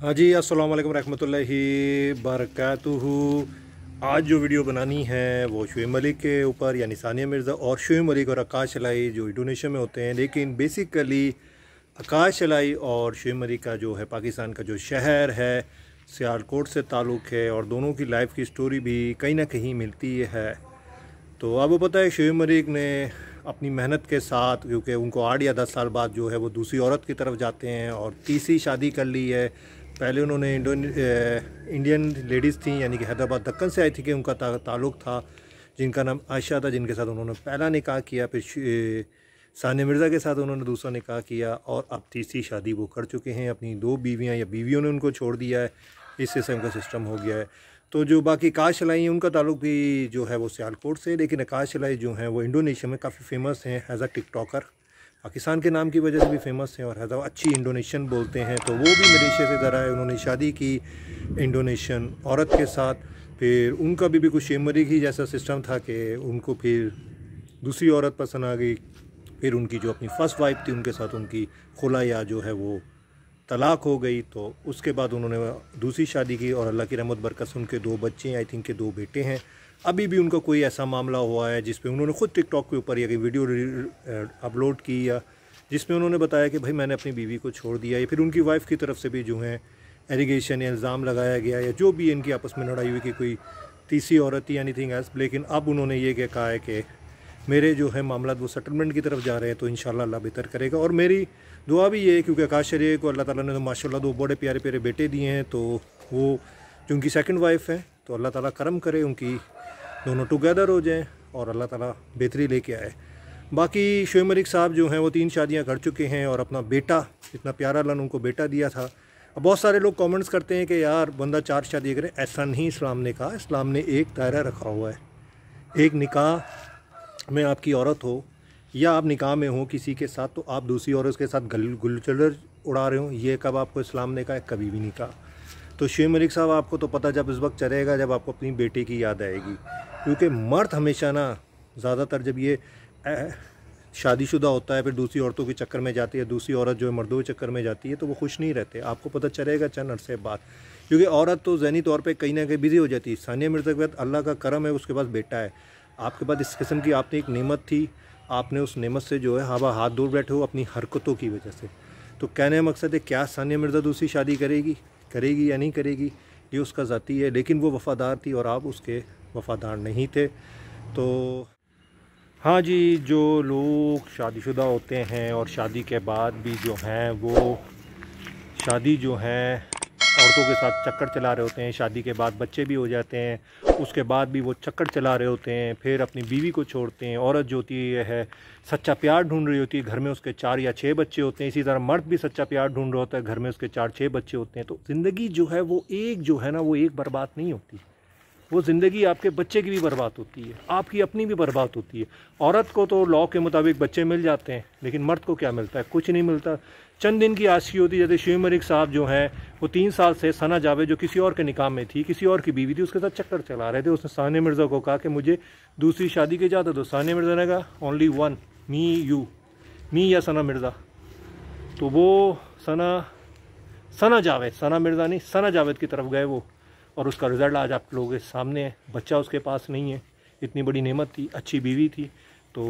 हाँ जी अस्सलाम वालेकुम रहमतुल्लाहि बरकातुहू आज जो वीडियो बनानी है वो शुएब मलिक के ऊपर यानी सानिया मिर्ज़ा और शुएब मलिक और आकाश शलाई जो इंडोनेशिया में होते हैं लेकिन बेसिकली आकाश शलाई और शुएब मलिक का जो है पाकिस्तान का जो शहर है सियालकोट से ताल्लुक़ है और दोनों की लाइफ की स्टोरी भी कहीं ना कहीं मिलती है तो आपको पता है शुएब मलिक ने अपनी मेहनत के साथ क्योंकि उनको आठ या दस साल बाद जो है वो दूसरी औरत की तरफ जाते हैं और तीसरी शादी कर ली है पहले उन्होंने इंडियन लेडीज़ थी यानी कि हैदराबाद दक्कन से आई थी कि उनका ता, ताल्लुक़ था जिनका नाम आयशा था जिनके साथ उन्होंने पहला निकाह किया फिर सानिया मिर्ज़ा के साथ उन्होंने दूसरा निकाह किया और अब तीसरी शादी वो कर चुके हैं अपनी दो बीवियाँ या बीवियों ने उनको छोड़ दिया है इस किस्म का सिस्टम हो गया है तो जो बाकी काश शलाई उनका ताल्लुक भी जो है वो सियालकोट से लेकिन काश शलाई जो हैं वो इंडोनेशिया में काफ़ी फेमस हैं एज़ अ टिकटॉकर पाकिस्तान के नाम की वजह से भी फेमस हैं और हैदरा अच्छी इंडोनेशियन बोलते हैं तो वो भी मलेशिया से इधर आए उन्होंने शादी की इंडोनेशियन औरत के साथ फिर उनका भी, भी कुछ शेमरी ही जैसा सिस्टम था कि उनको फिर दूसरी औरत पसंद आ गई फिर उनकी जो अपनी फ़र्स्ट वाइफ थी उनके साथ उनकी खुला या जो है वो तलाक हो गई तो उसके बाद उन्होंने दूसरी शादी की और अल्लाह की रहमत बरकस उनके दो बच्चे आई थिंक के दो बेटे हैं अभी भी उनका कोई ऐसा मामला हुआ है जिसपे उन्होंने खुद टिकटॉक के ऊपर या वीडियो अपलोड की या जिसमें उन्होंने बताया कि भाई मैंने अपनी बीवी को छोड़ दिया या फिर उनकी वाइफ की तरफ से भी जो है एलिगेशन या इल्ज़ाम लगाया गया या जो भी इनकी आपस में लड़ाई हुई कि कोई तीसरी औरत या एनी एल्स लेकिन अब उन्होंने ये क्या कहा है कि मेरे जो है मामला वो सेटलमेंट की तरफ जा रहे हैं तो इन अल्लाह बेहतर करेगा और मेरी दुआ भी ये है क्योंकि आकाश शरीय को अल्लाह ताला ने तो माशाल्लाह दो बड़े प्यारे प्यारे बेटे दिए हैं तो वो जो उनकी सेकंड वाइफ हैं तो अल्लाह ताला करम करे उनकी दोनों टुगेदर हो जाएँ और अल्लाह ताला बेहतरी लेके आए बाकी शोए मलिक साहब जो हैं वो तीन शादियाँ कर चुके हैं और अपना बेटा इतना प्यारा लन उनको बेटा दिया था अब बहुत सारे लोग कमेंट्स करते हैं कि यार बंदा चार शादी करे ऐसा नहीं इस्लाम ने कहा इस्लाम ने एक दायरा रखा हुआ है एक निकाह में आपकी औरत हो या आप निकाह में हो किसी के साथ तो आप दूसरी औरत के साथ गल गुलचलर उड़ा रहे हो ये कब आपको इस्लाम ने कहा कभी भी नहीं कहा तो शेख मलिक साहब आपको तो पता जब इस वक्त चलेगा जब आपको अपनी बेटे की याद आएगी क्योंकि मर्द हमेशा ना ज़्यादातर जब ये शादीशुदा होता है फिर दूसरी औरतों के चक्कर में जाती है दूसरी औरत जो है मर्दों के चक्कर में जाती है तो वो खुश नहीं रहते आपको पता चलेगा चंद अरसे बाद क्योंकि औरत तो जहनी तौर पर कहीं ना कहीं बिज़ी हो जाती है सानिया मिर्जा के बाद अल्लाह का करम है उसके पास बेटा है आपके पास इस किस्म की आपने एक नियमत थी आपने उस नमत से जो है हवा हाथ दूर बैठे हो अपनी हरकतों की वजह से तो कहने का मकसद है क्या सानिया मिर्ज़ा दूसरी शादी करेगी करेगी या नहीं करेगी ये उसका ज़ाती है लेकिन वो वफ़ादार थी और आप उसके वफ़ादार नहीं थे तो हाँ जी जो लोग शादीशुदा होते हैं और शादी के बाद भी जो हैं वो शादी जो है औरतों के साथ चक्कर चला रहे होते हैं शादी के बाद बच्चे भी हो जाते हैं उसके बाद भी वो चक्कर चला रहे होते हैं फिर अपनी बीवी को छोड़ते हैं औरत जो होती है सच्चा प्यार ढूंढ रही होती है घर में उसके चार या छः बच्चे होते हैं इसी तरह मर्द भी सच्चा प्यार ढूंढ रहा होता है घर में उसके चार छः बच्चे होते हैं तो ज़िंदगी जो है वो एक जो है ना वो एक बर्बाद नहीं होती वो ज़िंदगी आपके बच्चे की भी बर्बाद होती है आपकी अपनी भी बर्बाद होती है औरत को तो लॉ के मुताबिक बच्चे मिल जाते हैं लेकिन मर्द को क्या मिलता है कुछ नहीं मिलता चंद दिन की आशी होती जैसे शिव मलिक साहब जो हैं वो तीन साल से सना जावेद जो किसी और के निकाम में थी किसी और की बीवी थी उसके साथ चक्कर चला रहे थे उसने सानिया मिर्ज़ा को कहा कि मुझे दूसरी शादी के जाता तो सानिया मिर्ज़ा ने कहा only one me you me या सना मिर्ज़ा तो वो सना सना जावेद सना मिर्ज़ा नहीं सना जावेद की तरफ गए वो और उसका रिज़ल्ट आज आप लोगों के सामने है बच्चा उसके पास नहीं है इतनी बड़ी नेमत थी अच्छी बीवी थी तो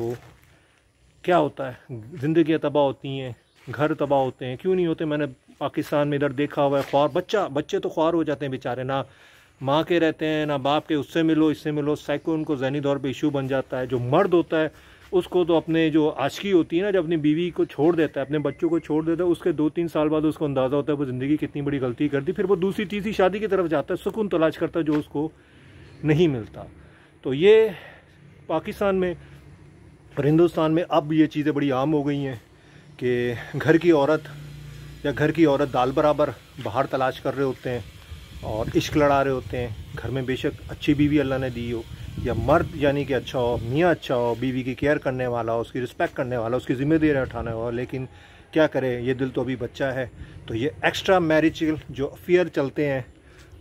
क्या होता है ज़िंदगी तबाह होती हैं घर तबाह होते हैं क्यों नहीं होते मैंने पाकिस्तान में इधर देखा हुआ है ख्वार बच्चा बच्चे तो ख्वार हो जाते हैं बेचारे ना माँ के रहते हैं ना बाप के उससे मिलो इससे मिलो साइको उनको जहनी दौर पर इशू बन जाता है जो मर्द होता है उसको तो अपने जो आशकी होती है ना जब अपनी बीवी को छोड़ देता है अपने बच्चों को छोड़ देता है उसके दो तीन साल बाद उसको अंदाज़ा होता है वो ज़िंदगी कितनी बड़ी गलती कर दी फिर वो दूसरी तीसरी शादी की तरफ जाता है सुकून तलाश करता है जो उसको नहीं मिलता तो ये पाकिस्तान में और हिंदुस्तान में अब ये चीज़ें बड़ी आम हो गई हैं कि घर की औरत या घर की औरत दाल बराबर बाहर तलाश कर रहे होते हैं और इश्क लड़ा रहे होते हैं घर में बेशक अच्छी बीवी अल्लाह ने दी हो या मर्द यानी कि अच्छा हो मियाँ अच्छा हो बीवी की केयर करने वाला हो उसकी रिस्पेक्ट करने वाला हो उसकी जिम्मेदारी उठाने वाला लेकिन क्या करें ये दिल तो अभी बच्चा है तो ये एक्स्ट्रा मैरिजल जो अफेयर चलते हैं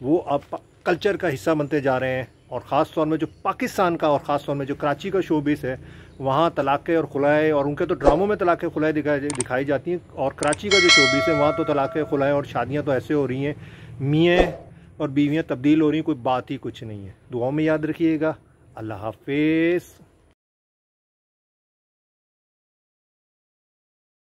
वो अब कल्चर का हिस्सा बनते जा रहे हैं और ख़ास तौर में जो पाकिस्तान का और ख़ास तौर में जो कराची का शोबिस है वहाँ तलाक़े और खुलाए और उनके तो ड्रामों में तलाक़े खुलाए दिखाई दिखाई जाती हैं और कराची का जो शोबिस है वहाँ तो तलाक़े खुलाए और शादियाँ तो ऐसे हो रही हैं मियाँ और बीवियाँ तब्दील हो रही हैं कोई बात ही कुछ नहीं है दुआओं में याद रखिएगा अल्लाह हाफिज़